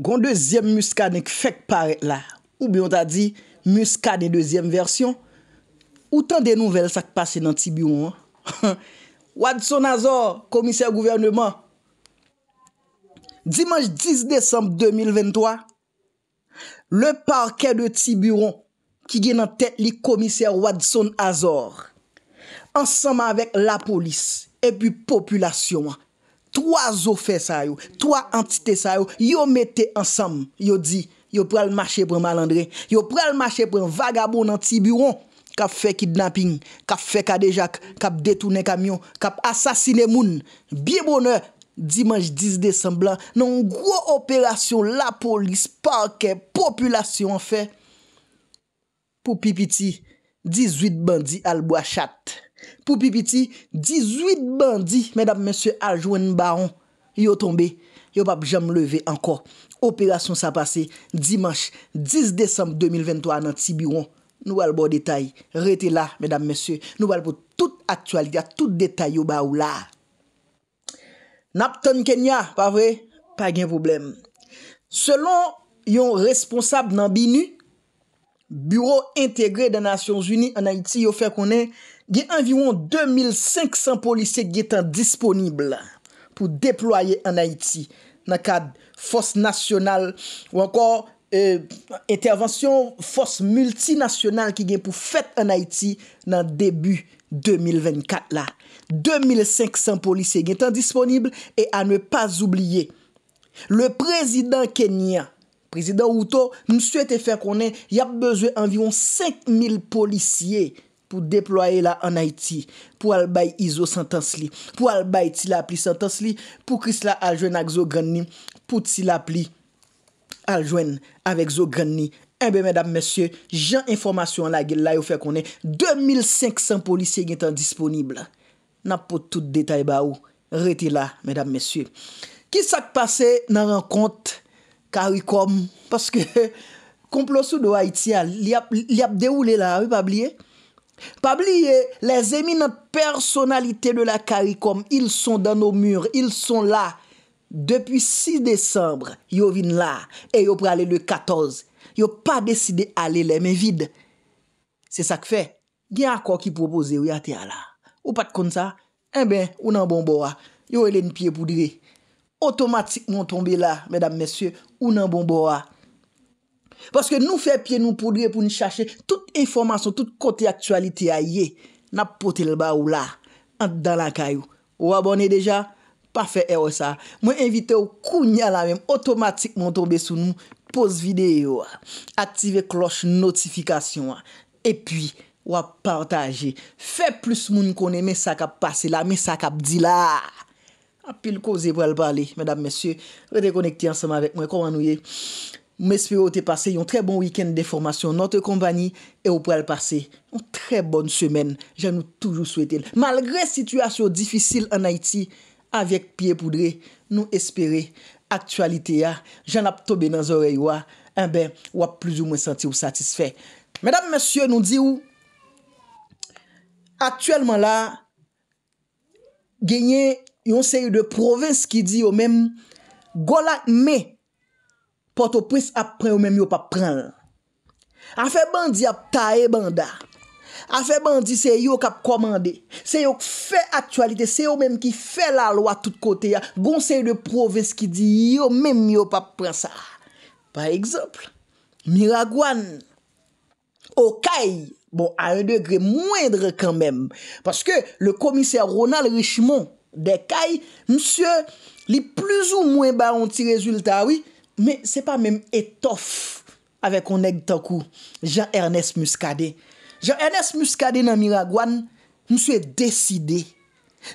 Gon deuxième muska nek fèk parek la. Ou bi yon ta di, muska nek deuxième versyon. Ou tan de nouvel sak pase nan tibiron. Watson Azor, komisèr gouvernement. Dimanche 10 décembre 2023, le parquet de tibiron ki gen nan tèk li komisèr Watson Azor. Ansem avèk la polis epi populasyon an. Troaz ofè sa yo, troaz entite sa yo, yo metè ansam, yo di, yo pral mache pran malandre, yo pral mache pran vagabo nan ti biron, kap fè kidnaping, kap fè kadejak, kap detounen kamyon, kap asasine moun, biye bonè, dimanj 10 Desemblan, nan gwo operasyon la polis, parkè, populasyon fè, pou pipiti, 18 bandi albo achat. Pou pipiti, 18 bandi, mèdame mèsè, aljouen baron, yo tombe, yo pap jam leve anko. Operasyon sa pase, dimanche, 10 décembre 2023, nan tibiron. Nou albo detay, rete la, mèdame mèsè. Nou albo tout aktualitya, tout detay yo ba ou la. Nap ton Kenya, pa vre? Pa gen problem. Selon yon responsable nan BINU, Bureau Integre de Nations Unies an Haiti yo fè konen gen envyon 2500 polisye gen tan disponible pou deploye an Haiti nan ka fos nasyonal ou anko euh, intervensyon fos multinasyonal ki gen pou fèt an Haiti nan debu 2024 la. 2500 polisye gen tan disponible e a ne pas oubliye. Le prezident Kenya, prezident Uto, m sou ete fè konen, y ap bezwe envyon 5000 polisye pou deploye la an Haiti, pou albay izo santans li, pou albay ti la apli santans li, pou kris la aljwen ak zo gen ni, pou ti la apli aljwen avek zo gen ni. Enbe, mèdap mèsyè, jen informasyon la gèl la, yo fè konè, 2500 polisye gen tan disponible. Nan pou tout detay ba ou, rete la, mèdap mèsyè. Kisak pase nan renkont karikom, paske komplosou do Haiti a, li ap deroule la, avy pablie? Pabli ye, le zemine personalite de la karikom, il son dan nou mure, il son la. Depi 6 Desembre, yo vin la, e yo prale le 14, yo pa deside ale le men vide. Se sak fe, gen a kwa ki propose ou yate a la. Ou pat kon sa, en ben, unan bon boa, yo elen piye poudri. Otomatikman tombe la, medam mesye, unan bon boa. Paske nou fè pye nou pou dwe pou nou chache tout informasyon, tout kote aktualite a ye. Na pote l ba ou la, an dan la kayou. Ou abone deja, pa fè e wè sa. Mwen invite ou kounya la mèm, otomatik mwen tombe sou nou, pose videyo. Aktive kloche notifikasyon. E pi, wap partaje. Fè plus moun kone, mè sakap pase la, mè sakap di la. Apil koze pou el pale, mèdap mèsyè. Rete konekte ansama vek mwen, koman nou ye. Mwen espere ou te pase yon tre bon week-end de formasyon nante kompani e ou prel pase yon tre bon semen. Jan nou toujou swete l. Malgre situasyon difisil an Haiti, avyek piye poudre, nou espere, aktualite ya, jan ap tobe nan zoreywa, en ben, wap ploujou mwen santi ou satisfe. Medan mwen sye nou di ou, aktuelman la, genye yon seye de provins ki di yo men, Gola Mè, Potopris ap pren ou menm yo pa pren. Afè bandi ap tae banda. Afè bandi se yo kap komande. Se yo fè aktualite. Se yo menm ki fè la lo a tout kote ya. Gonsey de provès ki di yo menm yo pa pren sa. Par exemple, Miragwan ou Kay bon, a un degre mwendre kan menm. Paske, le komiser Ronald Richemont de Kay, msye, li plouz ou mwen ba onti rezulta, oui, Mè se pa mèm etof avè konèk takou Jean-Ernest Muscadet. Jean-Ernest Muscadet nan Miragwan, mswe deside.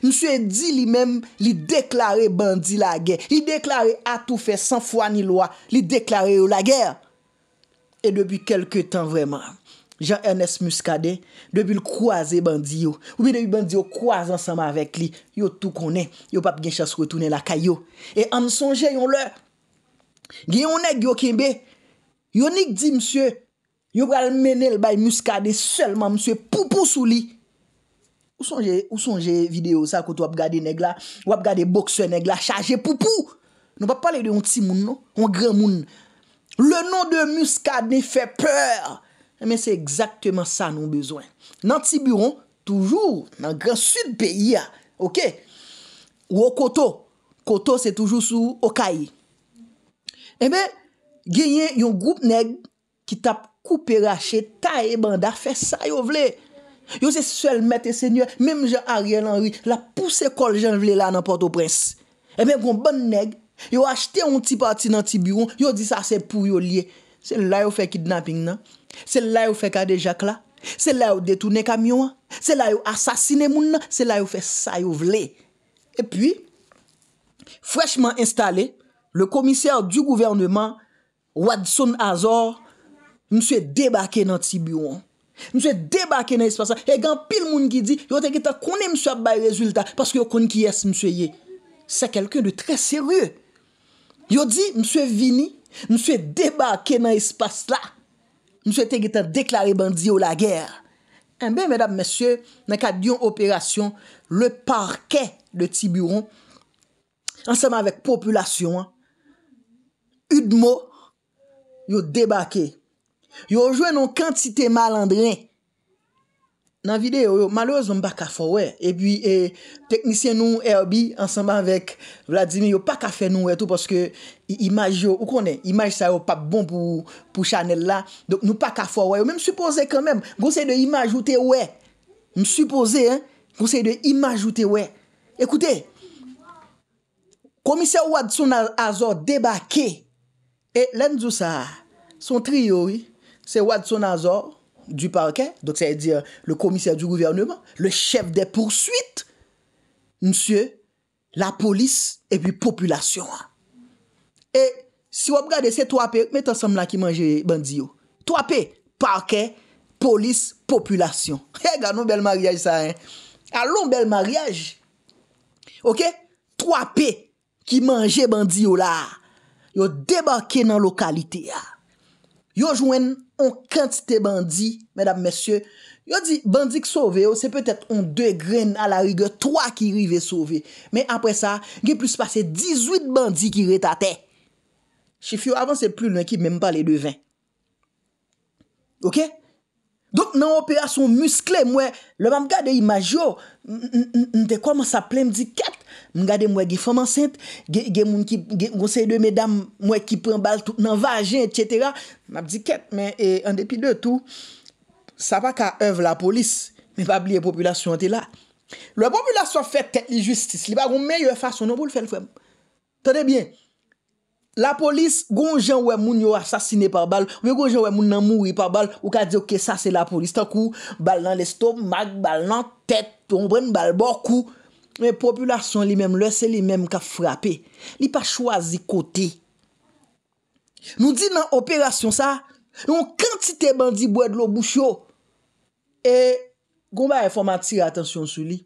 Mswe di li mèm li deklare bandi la gè. Li deklare atou fè, san fwa ni loa. Li deklare yo la gè. E debi kelke tan vreman. Jean-Ernest Muscadet, debi l'kwaze bandi yo. Ou bi debi bandi yo kwaze ansama avèk li. Yo tou konè, yo pap gen chas wotounè la kayo. E an sonje yon lè. Gye yon neg yo kinbe, yonik di msye, yon gwa menel bay muskade selman msye poupou sou li. Ou sonje video sa kout wap gade neg la, wap gade bokse neg la, chaje poupou. Nou wap pale de yon ti moun nou, yon gren moun. Le nou de muskade ne fe peur. Emen se ekzakteman sa nou bezwen. Nan ti buron, toujou, nan gren sud peyi ya, ou koto, koto se toujou sou okayi. E eh men, genyen yon group neg ki tap koupe rache, tae, banda, fe sa yo vle. Yo se sel mette se nye, mem jen Ariel Henry la pouse kol jen vle la nan Port-au-Prince. E eh men kon ban neg, yo achete yon ti parti nan ti biron, yo di sa se pou yo liye. Se lè yo fe kidnapping nan, se lè yo fe kade jacla, se lè yo detounen kamyon, se lè yo asasine moun nan, se lè yo fe sa yo vle. E pi, fweshman installe, Le komiser du gouvernement, Watson Azor, mswe debake nan tiburon. Mswe debake nan espasa. E gan pil moun ki di, yo te gita konen mswe ap bay rezultat paske yo konen ki yes mswe ye. Se kelken de tre serye. Yo di, mswe vini, mswe debake nan espasa la. Mswe te gita deklare bandi yo la ger. Eh en ben, mèdame, mèsye, nan kat diyon operasyon, le parke de tiburon, ansèman vek populasyon an, yon debake yon jwen yon kantite malandren nan vide yon malouz yon baka fwa we e pi e, teknisyen nou erbi ansamba vek vladimi yon baka fwe nou we tout imaj sa yon pap bon pou chanel la nou baka fwa we mwen msupose kanmem msupose msupose ekoute komise wad son azor debake E len djousa, son triyo, se wad son azor du parke, dok se yedir le komisyar du gouvernement, le chef de poursuite, msye, la polis, epi populasyon. E si wap gade se 3P, met ansem la ki manje bandiyo. 3P, parke, polis, populasyon. E eh, gano bel maryaj sa. A lon bel maryaj. Ok, 3P ki manje bandiyo la. Yo debake nan lokalite ya. Yo jwen an kantite bandi, medap mesye, yo di bandi ki sove yo, se petet an 2 gren a la riga, 3 ki rive sove. Men apre sa, gen plus pase 18 bandi ki re tate. Chifyo, avan se plou lwen ki, menm pa le deven. Okè? Dok nan operasyon muskle mwen, lwa m gade imajo, nte kwa man sa ple m di ket, m gade mwen ge foman sent, ge moun ki gonsey de medam mwen ki pren bal tout nan vajen, etc. M ap di ket, men, e, an depi de tout, sa pa ka ev la polis, mi pa bli e populasyon te la. Lwa populasyon fet tet li justis, li bagon meyye fasyon nan pou l fel fwen. Tade bien? La polis, goun jen wè moun yo asasine par bal, wè goun jen wè moun nan moui par bal, ou ka di ok, sa se la polis. Takou, bal nan lestomak, bal nan tet, pou mwen bren bal boku. Mwen populasyon li mèm lè, se li mèm ka frapè. Li pa chwazi kote. Nou di nan operasyon sa, yon kantite bandi bwèd lo boucho. E, goun ba reformatire atensyon sou li.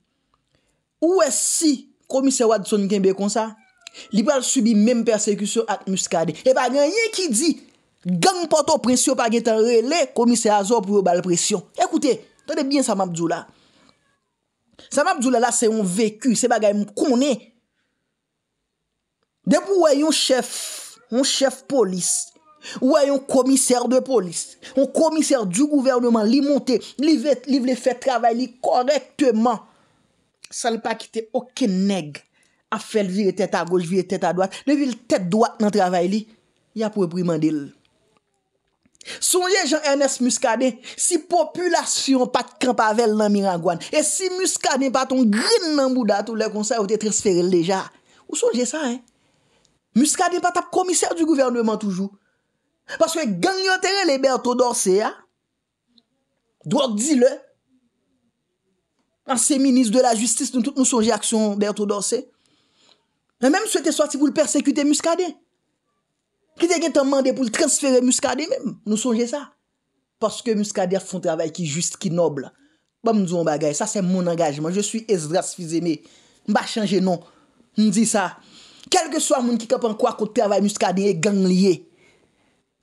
Ou wè e si komise wad son nken bè kon sa? Li pral subi menm persekusyon ak muskade. E pa gen yon yon ki di, gang pato presyon pa gen tan re le, komise a zo pou yo bal presyon. Ekoute, ton e bien sa mabdjou la. Sa mabdjou la la se yon veku, se pa gen yon kone. Depou woy yon chef, yon chef polis, woy yon komiseur de polis, yon komiseur du gouvernement, li monte, li vle fe travay, li korekteman, sa li pa kite oken neg. A fèl vire tèt a goj, vire tèt a doat. Le vile tèt doat nan travay li, ya pou e brimandil. Sonje Jean-Ernest Muscadet, si populasyon pat kampavel nan Miragwan, e si Muscadet pat on grin nan Mouda, tout le konser ou tè tresferil deja. Ou sonje sa, hein? Muscadet pat ap komiser du gouvernement toujou. Paske gen yon terè le bèrto dorsè, ya. Dwa di le. An se minis de la justis, nou sonje aksyon bèrto dorsè. Mè mè m souwete souwati pou l persekute muskade. Ki te gen tè mande pou l transfere muskade mèm. Nou sonje sa. Paske muskade foun travay ki jist, ki noble. Ba bon, m nou zon bagay. Sa sè moun angajman. Je sou Esdras Fizeme. M ba chanje non. M di sa. Kelke sou a moun ki kapan kwa kote travay muskade e gang liye.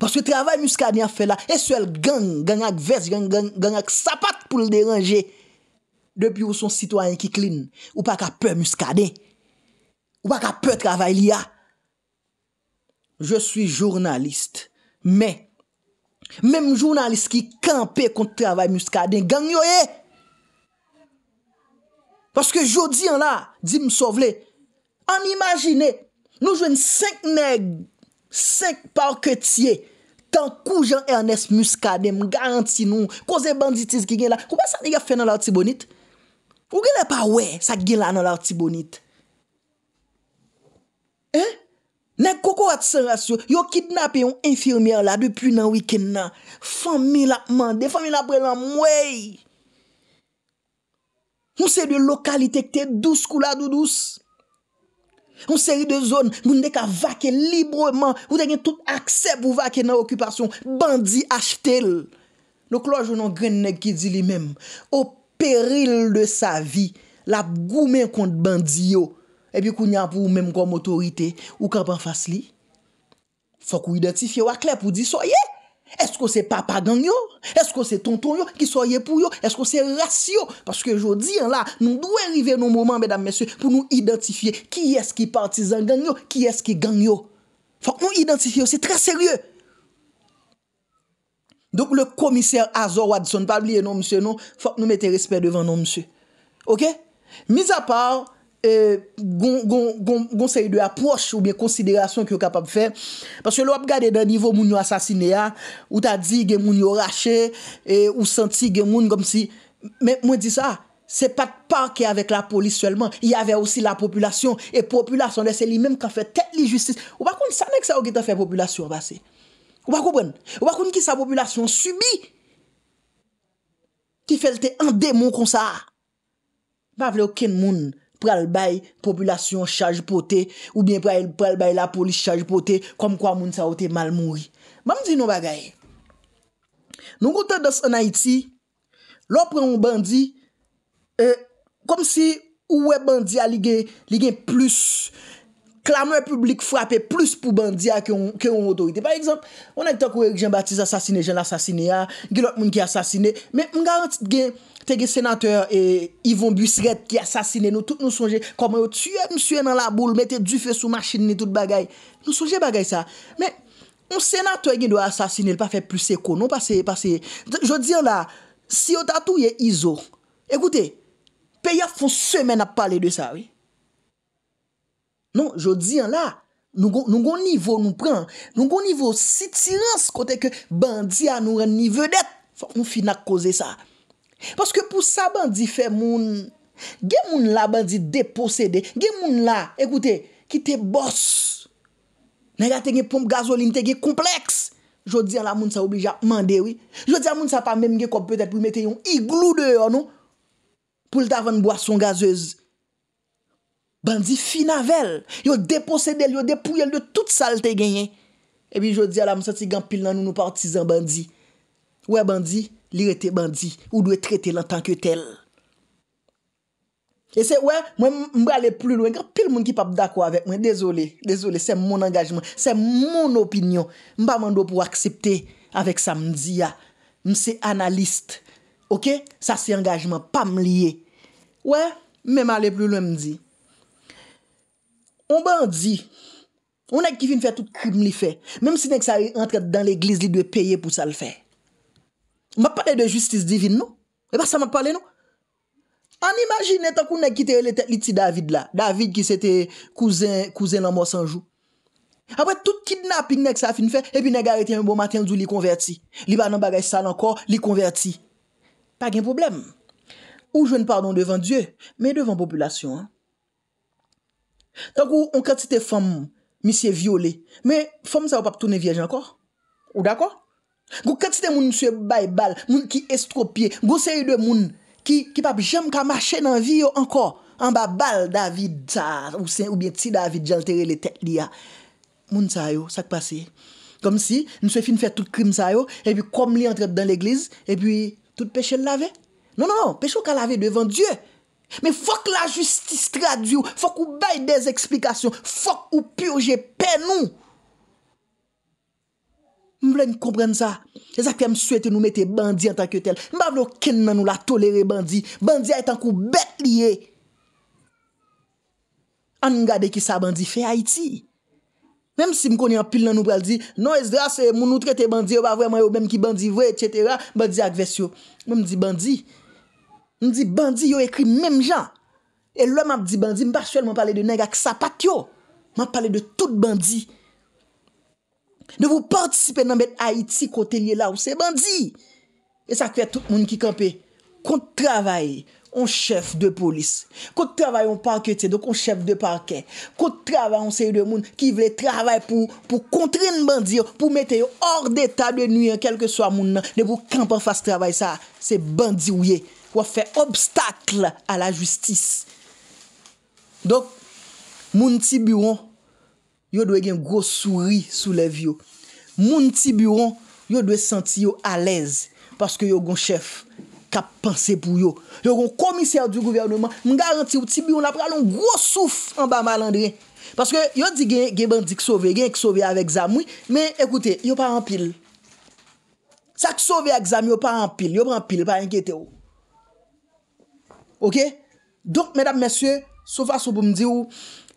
Paske travay muskade a fè la. E sou el gang, gang ak vez, gang ak sapat pou l deranje. Depi ou son sitwany ki klin. Ou pa ka pe muskade. Ou pa ka pe travay li ya? Je sou jounalist. Men. Men m jounalist ki kampe konti travay muskade. Gang yo ye? Eh? Paske jodi an la, di m sovle. An imagine, nou jwen 5 neg, 5 parketye. Tan kou jan Ernest Muskade m garanti nou. Koze banditis ki gen la. Ou pa sa nega fe nan la ti bonit? Ou gen le pa wey sa gen la nan la ti bonit? Nèk koko at san rasyon, yo kidnap yon infirmier la depi nan wiken nan. Fami la mande, fami la prelan mwey. Mwen se yon lokalitek te dous kou la doudous. Mwen se yon de zon mwen dek a vake libreman. Mwen dek yon tout aksep ou vake nan okupasyon. Bandi achetel. Nèk lojounan grennèk ki di li mèm. O peril de sa vi, la goumen kont bandiyo. epi kou nyan pou mèm kwa motorite, ou kapan fas li, fòk ou identifiye wak lè pou di soye, eskou se papa ganyo, eskou se tonton yo, ki soye pou yo, eskou se rasyo, paske jodi an la, nou dwen rive nou mouman, mèdam mèsyo, pou nou identifiye, ki eski partizan ganyo, ki eski ganyo, fòk nou identifiye, ou se trè serye, donk le komiser Azor Wadison, pabliye nou msyo nou, fòk nou mette respect devan nou msyo, ok, miz apòr, Euh, gonsay de apwosh ou mwen konsiderasyon ki yo kapab fe pas yo lop gade den nivou moun yo asasine ya ou ta di gen moun yo rache e, ou senti gen moun kom si mwen di sa se pat pa ke avek la polis selman y avek osi la populasyon e populasyon de se li menm ka fe tet li justis ou bakoun sanek sa ou gita fe populasyon basi ou bakoun bwen ou bakoun ki sa populasyon subi ki felte an demon kon sa ba vle oken moun pral bay populasyon chaj pote ou bien pral bay la polis chaj pote kom kwa moun sa wote mal moui. Mam di nou bagay. Nou gote dos an Haiti, lò pre moun bandi, eh, kom si ou we bandi a liggen plus K la mwen publik frapè plus pou bandiya ke yon otorite. Par exemple, on a ditak wèk jen batiz asasine, jen l'asasine ya, gilot moun ki asasine, mwen garantit gen, te gen senatèr e Yvon Busseret ki asasine, nou tout nou sonje, koman yo tue msue nan la boule, mette dufe sou machine ni tout bagay, nou sonje bagay sa. Mwen senatèr gen dwa asasine, l pa fè plus seko, nou pas se, pas se. Je di an la, si yo tatou ye izo, ekoute, peye foun semen ap pale de sa, wè. Non, jodi an la, nou goun nivou nou pren, nou goun nivou sitirans kote ke bandi an nou ren nivou det. Fwa, nou finak koze sa. Paske pou sa bandi fe moun, ge moun la bandi deposede, ge moun la, ekoute, ki te bors. Nega te gen pompe gazolin te gen kompleks. Jodi an la, moun sa obija mande, oui. Jodi an la, moun sa pa menm gen kopetet pou mette yon iglou de yo, nou. Poul ta ven boason gazez. Bandi fina vel. Yo deposedel, yo depouyel, yo tout salte genyen. E bi jodi ala msati gampil nan nou nou partizan bandi. Ouè bandi, li rete bandi. Ou dwe trete lan tanke tel. E se ouè, mwen mbe ale plou lwen. Gampil moun ki pap dako avek mwen. Dezole, dezole, se moun angajman. Se moun opinyon. Mba mando pou aksepte avek sa mdi ya. Mse analist. Ok, sa se angajman, pa mlie. Ouè, mwen mbe ale plou lwen mdi. On bè an di, onèk ki fin fè tout koum li fè, mèm si nèk sa y entre dans l'eglise, li dwe peye pou sa l'fè. Mè pale de justice divine nou? E eh ba sa mè pale nou? An imagine, tan kou nèk ki teye li ti David la, David ki se te kouzè, kouzè nan mò sanjou. Apre tout kidnapping, nèk sa fin fè, e pi nèk gare tiè mè bon matin, dwi li konverti. Li ba nan bagay sal ankor, li konverti. Pa gen problem. Ou jwen pardon devan die, men devan populasyon an. Tan kou an katite fom misye viole, me fom sa ou pap toune viej ankor? Ou d'akor? Gou katite moun souye bay bal, moun ki estropye, gou se yu de moun ki pap jem ka mache nan vi yo ankor, an ba bal David sa, ou si David jan tere le tek li ya. Moun sa yo, sak pase. Kom si, moun se fin fè tout krim sa yo, epi kom li entret dan l'eglize, epi tout peche lave. Non, non, non, peche ou ka lave devan Diyo. Me fok la justis non, tradi ou, fok ou bay dez eksplikasyon, fok ou purje pen ou. Mwen mwen kompren sa, ezak fè m souete nou mette bandi an tanke tel. Mwen bav nou ken nan nou la tolere bandi, bandi an tanke ou bet liye. An mwen gade ki sa bandi fè Haiti. Mwen mwen konye an pil nan nou bral di, nou ez drase moun nou trete bandi, wavreman yo mwen m'm ki bandi vwe, tjetera, bandi akvesyo. Mwen mwen di bandi. M di bandi yo ekri mèm jan. E lò m ap di bandi m partuel m ap pale de nèg ak sapat yo. M ap pale de tout bandi. Nèvou partisipe nan bet Haiti kote nye la ou se bandi. E sa kwe tout moun ki kampe. Konde travaye, on chef de polis. Konde travaye, on parke te. Donk on chef de parke. Konde travaye, on se yon moun ki vle travaye pou kontrine bandi yo. Pou mette yo or deta de nye. Kelke swa moun nan. Nèvou kampan fase travaye sa. Se bandi ou ye bandi. Ou a fe obstakle a la justis. Dok, moun ti biron, yo dwe gen gros souri sou lev yo. Moun ti biron, yo dwe senti yo alez. Paske yo goun chef, kap panse pou yo. Yo goun komiser du gouvernement, moun garanti ou ti biron apre alon gros souf an ba malandre. Paske yo di gen, gen bandi ksove, gen ksove ave exam, oui. Men, ekoute, yo pa an pil. Sa ksove exam, yo pa an pil, yo pa an pil, pa an kete yo. Ok? Donk, mèdame, mèsyè, soufa soubou mdi ou,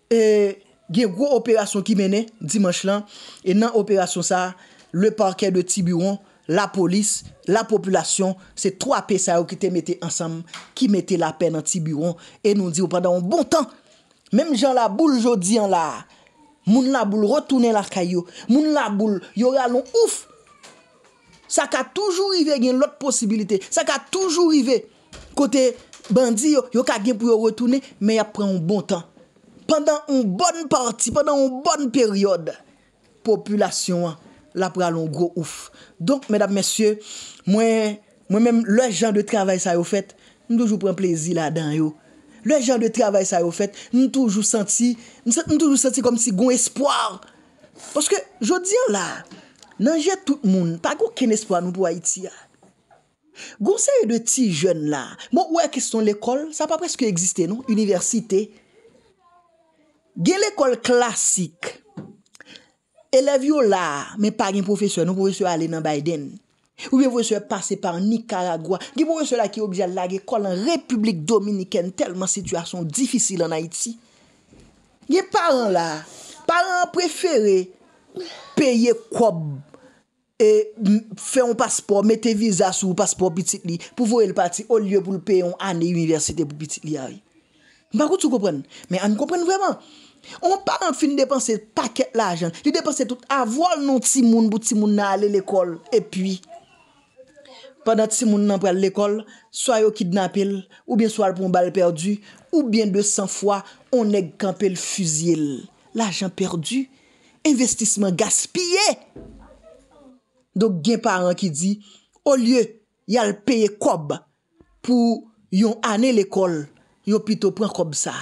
gen gwo operasyon ki mène, dimanche lan, e nan operasyon sa, le parke de tibiron, la polis, la populasyon, se 3 pesay ou ki te mette ansam, ki mette la pen nan tibiron, e nou di ou padan ou bon tan. Mem jan la boule jodi an la, moun la boule, yor alon ouf, sa ka toujou rive gen lot posibilite, sa ka toujou rive, kote, Bandi yo, yo ka gen pou yo retounen, men ya pren un bon tan. Pendan un bon parti, pendan un bon periode, populasyon la pren alon gro ouf. Donk, mèdap mèsyè, mwen, mwen mèm, lè jan de travay sa yo fèt, mwen toujou pren plezi la dan yo. Lè jan de travay sa yo fèt, mwen toujou senti, mwen toujou senti kom si gon espoir. Poske, jodian la, nan jè tout moun, pa gò ken espoir nou pou Haiti ya. Gounse yon de ti jen la, moun wè kiston l'ekol, sa pa preske egziste nou, universite. Ge l'ekol klasik, elev yon la, men pagin profesyon nou, pou yon se alen nan Biden. Ou yon se pase par Nicaragua. Ge pou yon se la ki objel la, ge kol an Republik Dominiken, telman situasyon difisil an Haiti. Ge paran la, paran prefere, peye krob. E fè yon paspor, mette visa sou paspor bitik li pou vouye l pati ou liye pou l peyon ane yon universite bout bitik li awi. Mpa koutou kopren? Men ane kopren vreman. On pa nan fin depanse paket la ajan. Li depanse tout avol nou timoun pou timoun na ale l ekol. E pwi, padan timoun nan prel l ekol, swa yo kidnapel, ou bien swa l pou mbal perdu, ou bien de san fwa, on e gampel fuziel. La ajan perdu, investisman gaspye. Dok gen paran ki di, o lye, yal peye kob pou yon ane l'ekol, yo pito pren kob sa,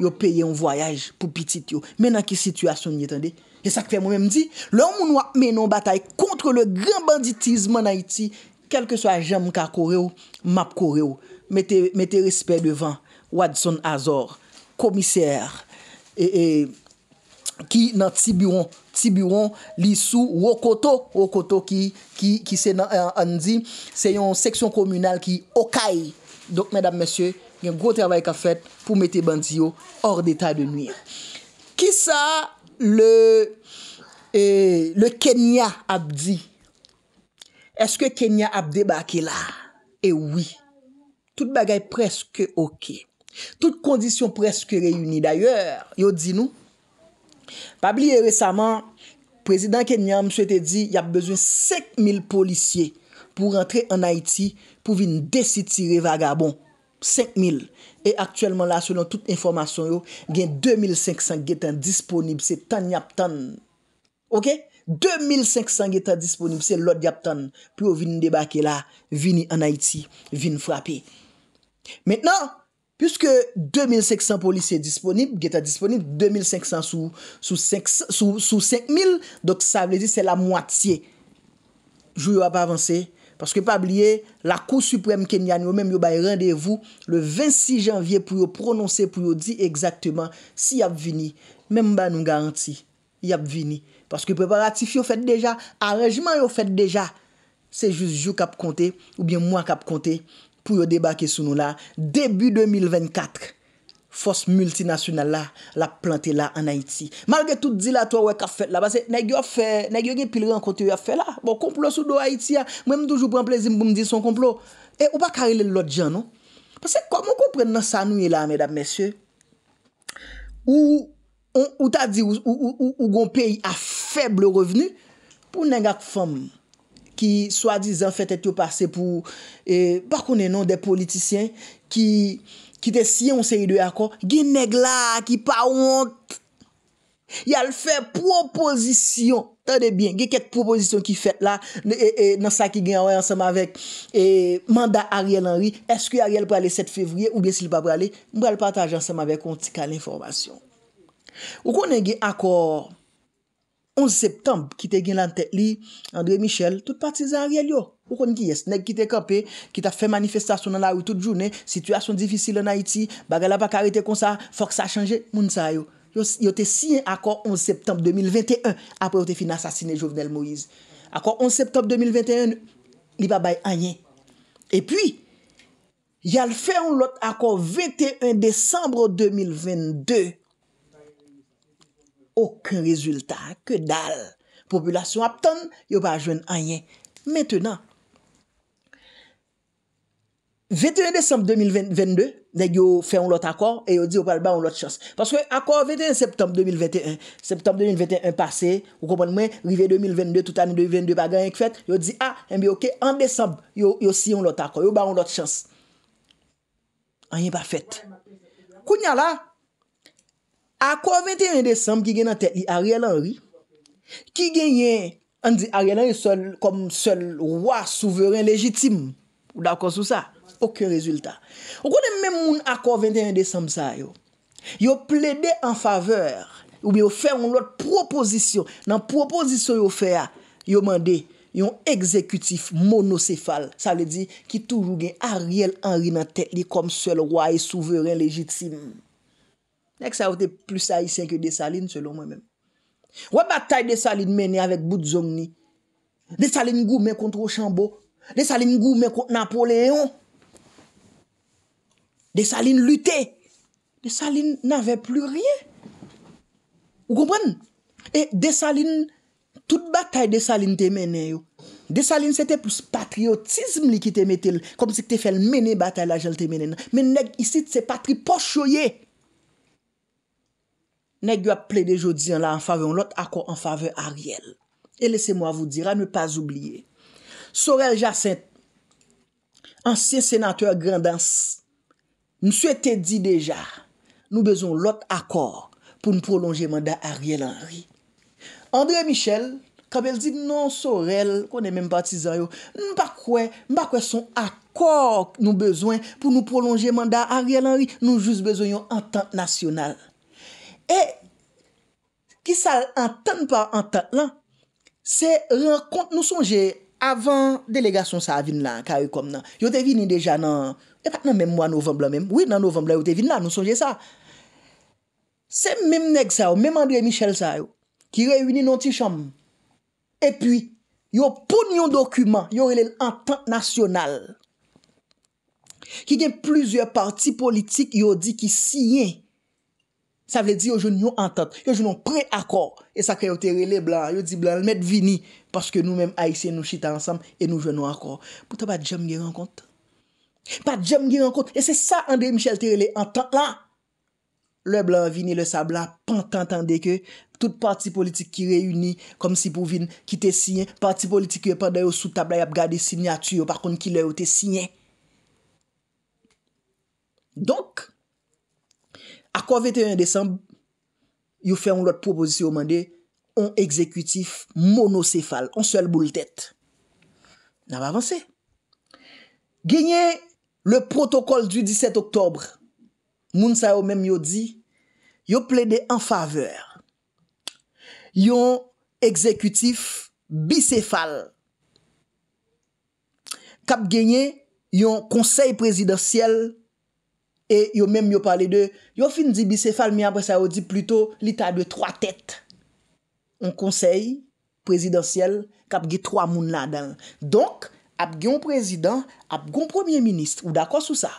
yo peye yon voyaj pou pitit yo. Menan ki situasyon ni etande, e sakte mou menm di, loun moun wap menon batay kontre le gen banditisman Haiti, kelke swa jem ka kore ou, map kore ou, mette respet devan Watson Azor, komisèr, ki nan tsi biron Tibiron, Lissou, Wokoto. Wokoto ki se an di, se yon seksyon komunal ki Okai. Dok, mèdame, mèsyè, yon gro tervay ka fèt pou mette bandiyo or deta de nwi. Ki sa e, le Kenya ap di? Eske Kenya ap debake la? E eh wè. Tout bagay preske ok. Tout kondisyon preske reyuni. D'ailleurs, yo di nou? Pabliye resaman, prezident Kenyam sou ete di yap bezwen 5.000 polisye pou rentre an Haiti pou vin desitire vagabon. 5.000. E aktuelman la, selon tout informasyon yo, gen 2.500 getan disponibse tan yap tan. Ok? 2.500 getan disponibse lot yap tan pou vin debake la, vin an Haiti, vin frapi. Metnan, Piske 2500 polisye disponib, geta disponib, 2500 sou 5000, dok sa vle di se la mwatiye. Jou yo ap avanse, paske pa blie, la kou suprem Kenyan yo men yo bay randevou, le 26 janvye pou yo prononse, pou yo di ekzakteman si yap vini. Men ban nou garanti, yap vini. Paske preparatif yo fet deja, arregjman yo fet deja. Se jous yo kap konte, ou bien mwa kap konte. Pou yo debake sou nou la, debi 2024, fos multinasyonal la, la plante la an Haiti. Malge tout di la, to wè ka fèt la, basè, neg yo fè, neg yo gen pil re an konti yo fè la. Bon, komplo sou do Haiti ya, mwèm toujou pran plezim pou mdi son komplo. E, ou pa karele lòt jan nou? Basè, komon kompren nan sa nou yè la, mèdap mèsyè? Ou, ou ta di, ou, ou, ou, ou gon peyi a fèble reveni pou nèng ak fòm nou? ki swa dizan fèt et yo pasè pou e, par konenon de politisyen ki te siyon se yi de akor gen neg la ki pa on yal fè propozisyon tan de bien gen kèk propozisyon ki fèt la e, e, nan sa ki gen wè ansem avèk manda Ariel Henry eski Ariel pralè 7 fevriye ou bè sil pa pralè mbrel pataj ansem avèk kontika l'informasyon ou konen gen akor 11 septembe, ki te gen lan tek li, André Michel, tout partizan a riel yo, ou kon ki yes, neg ki te kape, ki ta fe manifestasyon nan la ou tout jounen, situasyon difisil nan Haiti, bagala pa karite kon sa, fok sa chanje, moun sa yo. Yo te siyen akor 11 septembe 2021, apre yo te fina sasine Jovenel Moïse. Akor 11 septembe 2021, li pa bay anyen. E pi, yal fe yon lot akor 21 december 2022, Okun rezultat ke dal. Populasyon aptan, yo pa ajwen anyen. Mètè nan. 21 désemp 2022, neg yo fè yon lot akor, e yo di yo pa lba yon lot chans. Paske akor 21 septem 2021, septem 2021 pase, ou kompon mwen, rive 2022, tout an yon 2022 bagan yon kfèt, yo di, ah, eh en bi ok, an désemp, yo si yon lot akor, yo ba yon lot chans. Anyen pa fèt. Kounya la, Akon 21 Desembe ki gen nan tek li Ariel Henry, ki gen yen, an di Ariel Henry kom sel roi souveren legitime, ou d'akon sou sa, ouke rezultat. Ou konen men moun akon 21 Desembe sa yo, yo ple de an faveur, ou mi yo fe yon lot proposisyon, nan proposisyon yo fe a, yo mande yon ekzekutif monosefal, sa le di ki toujou gen Ariel Henry nan tek li kom sel roi souveren legitime. Nèk sa wote plus sa isè ki desaline selon mwen mèm. Wè batay desaline mène avèk bout zongni. Desaline gou mè kontro chanbo. Desaline gou mè kontro napoleon. Desaline lute. Desaline n'ave plu rie. Ou gomwen? E desaline, tout batay desaline te mène yo. Desaline se te plus patriotisme li ki te metel. Kom si te fel mène batay la jel te mènen. Men nèk isit se patri pochoye. nek yo ap ple de jodi an la an fave an lot akor an fave Ariel. E lese mwa vou dira, ne pas oubliye. Sorel Jacet, ansye senateur grandans, m sou ete di deja, nou bezon lot akor pou nou prolonje mandat Ariel Henry. André Michel, kab el di, non Sorel, konen menm patizan yo, m bakwe son akor nou bezon pou nou prolonje mandat Ariel Henry, nou jous bezonyon an tanke nasyonal. E, ki sa enten pa enten lan, se ren kont nou sonje avan delegasyon sa vin lan, ka yon e kom nan. Yon te vini deja nan, e pat nan men mwa novembla men, wè nan novembla yon te vin lan, nou sonje sa. Se menm neg sa yo, menm André Michel sa yo, ki reyouni non ti chom. E pi, yon poun yon dokumen, yon relèl enten nasyonal. Ki gen plizye parti politik, yon di ki siyen, sa ve di yo joun yo antat, yo joun yo pre akor, e sa kè yo terele blan, yo di blan lmèd vini, paske nou mèm aisyen nou chita ansam, e nou joun yo akor, pouta pa djem gen an kont, pa djem gen an kont, e se sa André Michel terele antat la, le blan vini le sa blan, pantantande ke, tout parti politik ki reuni, kom si pou vin ki te sinyen, parti politik ki e panday ou sou tabla, ap gade sinyatu yo, par kon ki lè ou te sinyen. Donk, akon 21 Desem, yo fè yon lot proposisyon man de, yon ekzekutif monocefal, yon sel bou l tèt. Nan va avanse. Genye, le protokol du 17 Oktobre, moun sa yo menm yo di, yo ple de an faveur, yon ekzekutif bicefal, kap genye, yon konsey presidasyel, E yo mèm yo pale de, yo fin di bisefal mi apre sa yo di pluto li ta de 3 tèt. Un konsey presidansyel kap ge 3 moun la dan. Donk, ap ge yon prezidant, ap gon premier minist, ou d'akos sou sa.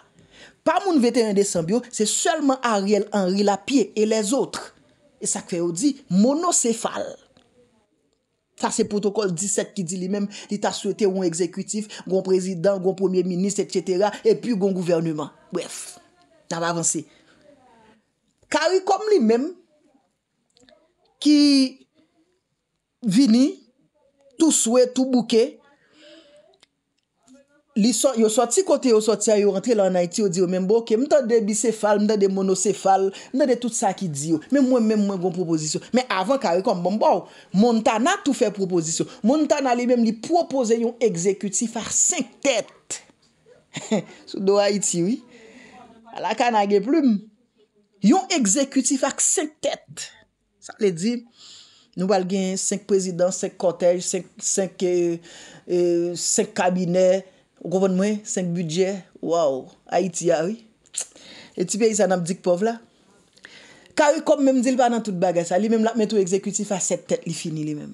Pa moun veteran de Sambio, se seulement Ariel, Henri, Lapie et les autres. E sa kwe yo di, monosefal. Sa se protokol 17 ki di li mèm, li ta soute yon ekzekwitif, yon prezidant, yon premier minist, etc. E pi yon gouvernement. Wef. Ta va avansi. Kari kom li men, ki vini, tou soue, tou bouke, yo soti kote, yo soti a yo rentre la anayti, yo di yo men, boke, mta de bicefal, mta de monosefal, mta de tout sa ki di yo. Men mwen mwen mwen bon proposisyon. Men avan kari kom, bon, bon, montana tou fe proposisyon. Montana li men li propose yon ekzekutif a senk tete. Sou do a iti, oui. A la ka nage ploum. Yon ekzekutif ak senk tèt. Sa plè di, nou bal gen senk prezidans, senk kotej, senk kabinet, govon mwen, senk budget, waw, a iti ya wè. Eti pe yi sa nam dik pov la. Ka wè kom mèm di l pa nan tout bagè sa, li mèm lak mèm tout ekzekutif ak senk tèt li fini li mèm.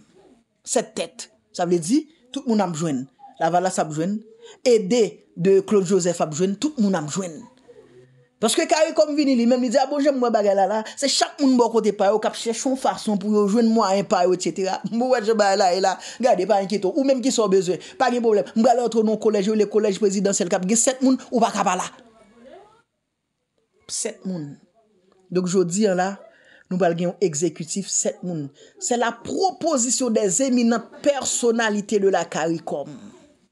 Senk tèt. Sa plè di, tout moun am jwen. La valas ap jwen. Ede de Claude Joseph ap jwen. Tout moun am jwen. Paske karikom vini li men mi di a ah, bon jem mwen bagay la la. Se chak moun mwen kote paye ou kap chèchon fason pou yo jwen mwen a yon paye ou tjetera. Mwen wèche bagay la e la. Gade pa enkieto. Ou menm ki son bezwe. Pagye problem. Mwen gale otro nou koleje ou le koleje prezidansel kap. Gè set moun ou baka pa la. Set moun. Dok jo di an la. Nou bal genyon ekzekutif set moun. Se la proposisyon de zemina personalite de la karikom.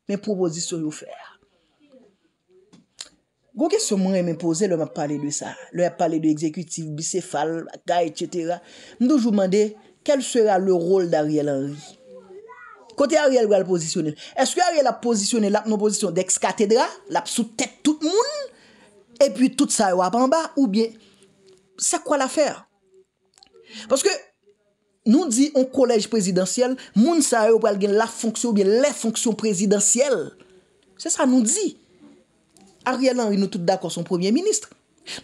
Men proposisyon yo fèr. Gwo kesyon mwen mwen pose, lè mwen pale dwe sa. Lè mwen pale dwe ekzekutif, bisefal, gaj, etc. Mwen nou jwou mande, kel sèra lè rol d'Ariel Henry? Kote Ariel wè l'aposisyonè? Eskou Ariel aposisyonè l'apnoposisyon dek skatedra, l'ap sou tèt tout moun, epi tout sa wap anba, ou bien sa kwa la fèr? Paske, nou di an kolèj prezidansyèl, moun sa wap al gen la fonksyon, ou bien le fonksyon prezidansyèl. Se sa nou di. Ariel Henry nou tout d'akon son premier ministre.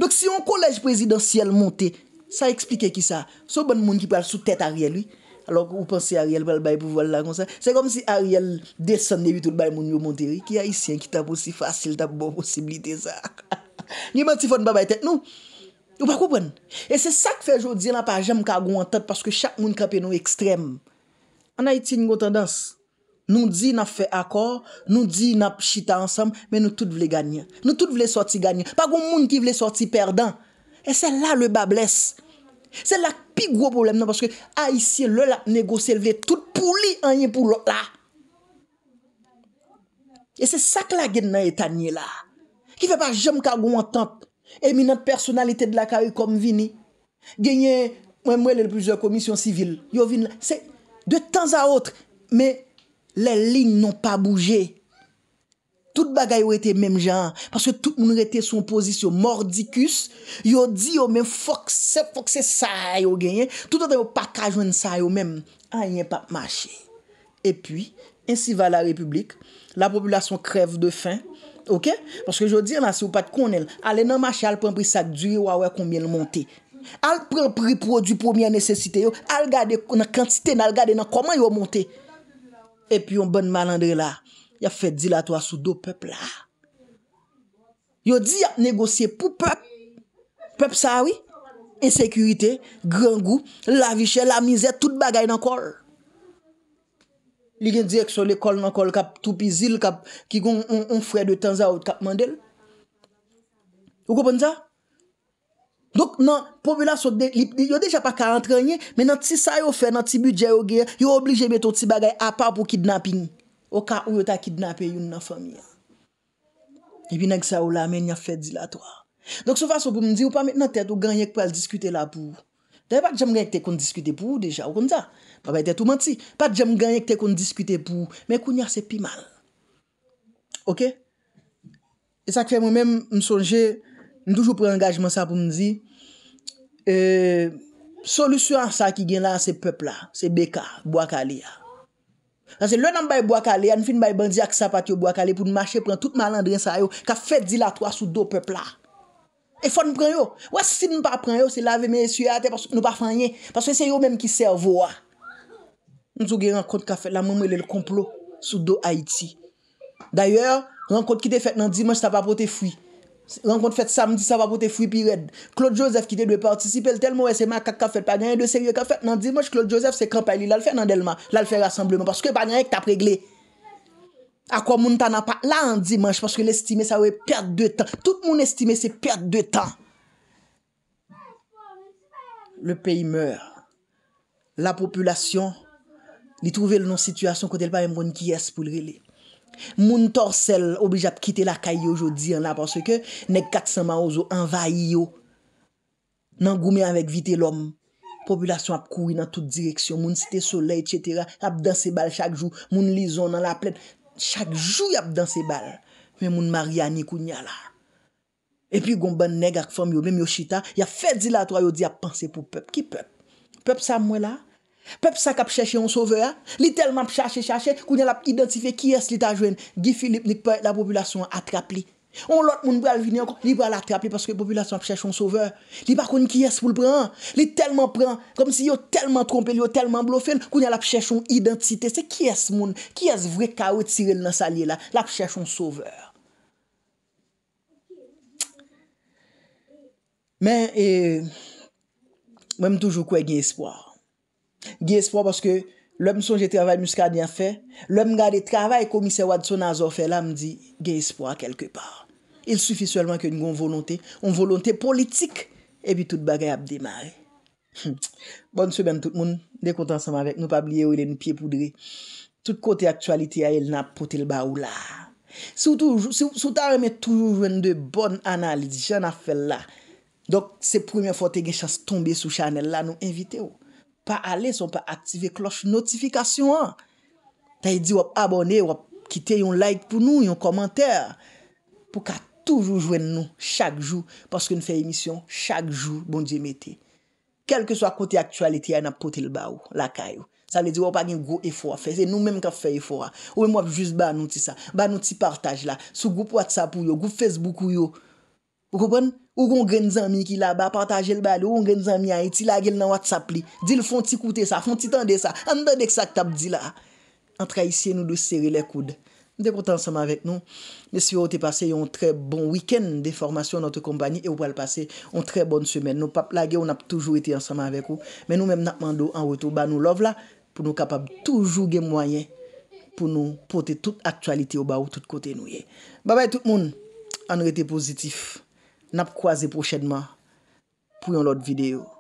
Donc si yon kolèj présidentiel monté, sa explike ki sa? So bon moun ki pral sou tèt Ariel lui? Alors ou pensez Ariel pral bay pou volle la kon sa? Se kom si Ariel descend de bitou l bay moun yo monté, ki a yisi yon ki tap osi fasil, tap bon posibilité sa. Nye mè ti fòn babay tèt nou? Ou pa koupèn? E se sa k fè jò di la pa jam kagou an tèt paske chak moun kapè nou ekstrem. An a iti ngo tendans? Nou di na fe akor, nou di na chita ansam, men nou tout vle ganyan. Nou tout vle sorti ganyan. Pa goun moun ki vle sorti perdan. E se la le bables. Se la pi gwo problem nan, parce que a isi le la negoseleve tout pou li, anye pou lola. E se sak la gen nan etanye la. Ki fe pa jem ka goun atan, eminat personalite de la kawe kom vini. Genye, mwen mwen le le pizor komisyon sivil. Yo vini la. Se, de tanz a otre, men, Le lign nou pa bouje. Tout bagay ou ete menm jan. Paske tout moun ou ete son posisyon mordikus. Yo di yo menm fokse fokse sa yo genyen. Tout an te yo pakajwen sa yo menm. Ah, a yon pa mache. E pi, ensi va la republik. La populasyon krev de fin. Ok? Paske yo di lan se ou pat konel. Ale nan mache alpon pri sak dwi wawè konmien monte. Alpon pri produ pou mien nesesite yo. Al gade nan kantite nan al gade nan koman yo monte. E pi yon bon malandre la, ya fè dilatwa sou do pep la. Yo di ya negosye pou pep, pep sawi, insekurite, grangou, la vichè, la mizè, tout bagay nan kol. Li gen direkso le kol nan kol kap, toupi zil kap, ki gon on fwè de tanza ou kap mandel. Ou gopon za? Dok nan, povila sot de, yo deja pa 40 anye, men nan ti sa yo fe, nan ti budget yo ge, yo oblije beto ti bagay apap ou kidnaping. Ou ka ou yo ta kidnaping yon nan fami ya. Epi nan gisa ou la, men yon fè dilatwa. Dok sou fason pou m di, ou pa met nan tèt ou ganyek pou al diskute la pou. Deve pat jem ganyek te kon diskute pou, deja, ou kon za. Pa bay tèt ou manti, pat jem ganyek te kon diskute pou, men koun ya se pi mal. Ok? E sa kfe mwen men m sonje... Mwen toujou pre engagement sa pou mwen zi. E, solusyon sa ki gen la an se pep la, se beka, boakali ya. Nan se lè nan bay boakali ya, nou fin bay bandi ak sapat yo boakali pou nou mache pren tout malandren sa yo, ka fet dilatwa sou do pep la. E fòn mwen pren yo, wè si si mwen pa pren yo, se lave men esuyate, nou pa fanyen, paswen se yo menm ki servo wè. Mwen sou gen renkont ka fet, la mwen mwen lè l'komplo, sou do Haiti. D'ayèr, renkont ki te fet nan Dimanche sa pa pote fwi. Renkont fèt samdi, sa va bote fripi red. Claude Joseph ki te dwe partisipel tel mou, e seman kakafèt, pa genye de serye kakafèt nan dimanj, Claude Joseph se krampay li, la l fè nan delman, la l fè rassembleman, paske pa genye ki ta pregle. A kwa moun tanan pa, la an dimanj, paske l estime sa wè perte de tan. Tout moun estime se perte de tan. Le pey meur. La populasyon, li trouve l nou situasyon kote l pa yon kyes pou l relè. Moun torsel obi jap kite la kay yo jodi an la Porsi ke neg katsan ma ouzo Envay yo Nan goume anvek vite lom Populasyon ap koui nan tout direksyon Moun site sole et chetera Yap danse bal chak jou Moun lizon nan la plen Chak jou yap danse bal Men moun maria ni kounya la E pi gomban neg ak fom yo Men myo chita Yap fè di la to Yodi yap panse pou pep Ki pep? Pep sa mwen la Pep sa ka p chèche yon sauveur Li telman p chèche chèche Kounen la p identife ki es li ta jwen Gifilip ni pe la populasyon atrapli On lot moun bral vini an kon Li bral atrapli Paske populasyon ap chèche yon sauveur Li pa konen ki es pou l pran Li telman pran Kom si yo telman trompe Yo telman blofen Kounen la p chèche yon identite Se ki es moun Ki es vre ka wet siren nan salye la La p chèche yon sauveur Men e Mwen m toujou kwen gen espoir Gye espwa pwoske lèm sonje travay mouska diyan fe, lèm gade travay komise wad son azor fe la mdi, gye espwa kelke par. Il soufiswèlman ke nou yon volontè, yon volontè politik, epi tout bagay ap demare. Bonne soubèn tout moun, dekont ansam avèk, nou pa bliye ou yon piye poudre. Tout kote aktualiti a el nap potel ba ou la. Sou toujou, sou toujou, sou toujou yon de bon analiz, jen afel la. Dok se premier fote gen chans tombe sou chanel la nou evite ou. Pa ale, son pa aktive kloche notifikasyon an. Ta yi di wap abone, wap kite yon like pou nou, yon komenter. Pou ka toujou jwen nou, chak jou, paske nou fe emisyon chak jou, bon diye mette. Kelke swa kote aktualite ya inap kote lba ou, lakay ou. Sa me di wap agen gwo efo a fe, se nou menm ka fe efo a. Ou menm wap jist ban nou ti sa, ban nou ti partaj la. Sou goup watsap ou yo, goup facebook ou yo, Ou kon gren zanmi ki la ba partaje l bali Ou kon gren zanmi a iti la gel nan watsap li Dil fon ti koute sa, fon ti tende sa An dadek sa k tap di la An traisye nou de seri le koude De pot ansama vek nou Mesye ou te pase yon tre bon wiken De formasyon note kompanyi E ou pal pase yon tre bon semen Nou pap la gel ou nap toujou eti ansama vek ou Men nou menm nan mandou an wotou Ba nou lov la pou nou kapab toujou gen mwayen Pou nou pote tout aktualite ou ba ou tout kote nou ye Ba bay tout moun An rete pozitif Nap kwa ze prochenman pou yon lot videyo.